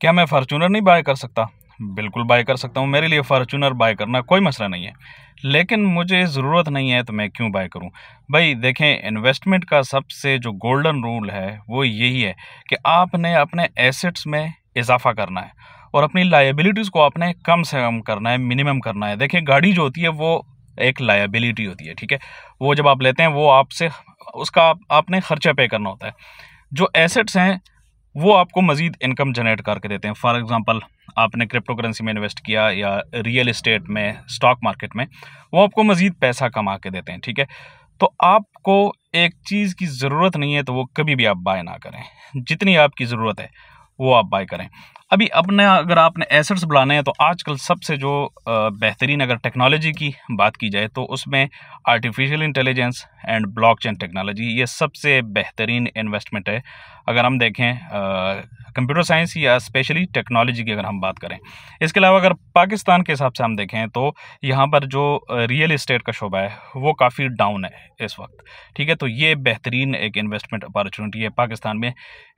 क्या मैं फार्चूनर नहीं बाय कर सकता बिल्कुल बाय कर सकता हूँ मेरे लिए फार्चूनर बाय करना कोई मसला नहीं है लेकिन मुझे ज़रूरत नहीं है तो मैं क्यों बाय करूँ भाई देखें इन्वेस्टमेंट का सबसे जो गोल्डन रूल है वो यही है कि आपने अपने एसेट्स में इजाफा करना है और अपनी लाइबिलिटीज़ को आपने कम से कम करना है मिनिमम करना है देखें गाड़ी जो होती है वो एक लाइबिलिटी होती है ठीक है वो जब आप लेते हैं वो आपसे उसका आपने खर्चा पे करना होता है जो एसेट्स हैं वो आपको मज़ीद इनकम जनरेट करके देते हैं फॉर एग्ज़ाम्पल आपने क्रिप्टो करेंसी में इन्वेस्ट किया या रियल इस्टेट में स्टॉक मार्केट में वो आपको मज़ीद पैसा कमा के देते हैं ठीक है तो आपको एक चीज़ की ज़रूरत नहीं है तो वो कभी भी आप बाय ना करें जितनी आपकी ज़रूरत है वो आप बाय करें अभी अपने अगर आपने एसेट्स बुलाने हैं तो आजकल सबसे जो बेहतरीन अगर टेक्नोलॉजी की बात की जाए तो उसमें artificial intelligence and blockchain technology ये सबसे बेहतरीन इन्वेस्टमेंट है अगर हम देखें कंप्यूटर साइंस या स्पेशली टेक्नोलॉजी की अगर हम बात करें इसके अलावा अगर पाकिस्तान के हिसाब से हम देखें तो यहाँ पर जो रियल इस्टेट का शोबा है वो काफ़ी डाउन है इस वक्त ठीक है तो ये बेहतरीन एक इन्वेस्टमेंट अपॉर्चुनिटी है पाकिस्तान में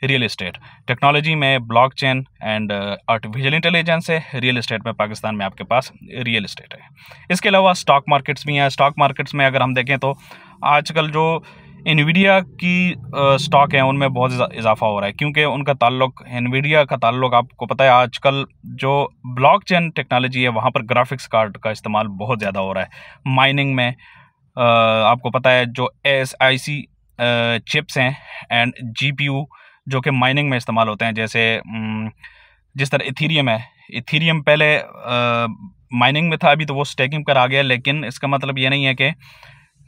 रियल इस्टेट टेक्नोलॉजी में blockchain and artificial intelligence है रियल इस्टेट में पाकिस्तान में आपके पास रियल इस्टेट है इसके अलावा स्टॉक मार्केट्स भी हैं स्टॉक मार्केट्स में अगर हम देखें तो आजकल जो इन्विडिया की स्टॉक है उनमें बहुत इजाफा हो रहा है क्योंकि उनका ताल्लुक इन्वीडिया का ताल्लुक आपको पता है आजकल जो ब्लॉकचेन टेक्नोलॉजी है वहाँ पर ग्राफिक्स कार्ड का इस्तेमाल बहुत ज़्यादा हो रहा है माइनिंग में आपको पता है जो एस आई सी चिप्स हैं एंड जी पी यू जो कि माइनिंग में इस्तेमाल होते हैं जैसे जिस तरह इथीरियम है इथीरियम पहले माइनिंग में था अभी तो वो स्टेकिंग पर आ गया लेकिन इसका मतलब ये नहीं है कि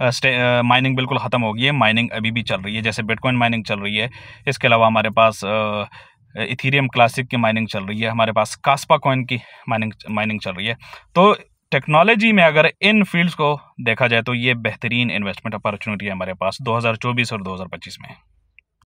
माइनिंग बिल्कुल ख़त्म हो गई है माइनिंग अभी भी चल रही है जैसे बिटकॉइन माइनिंग चल रही है इसके अलावा हमारे पास इथीरियम क्लासिक की माइनिंग चल रही है हमारे पास कास्पा कॉइन की माइनिंग माइनिंग चल रही है तो टेक्नोलॉजी में अगर इन फील्ड्स को देखा जाए तो ये बेहतरीन इन्वेस्टमेंट अपॉर्चुनिटी है हमारे पास 2024 और 2025 में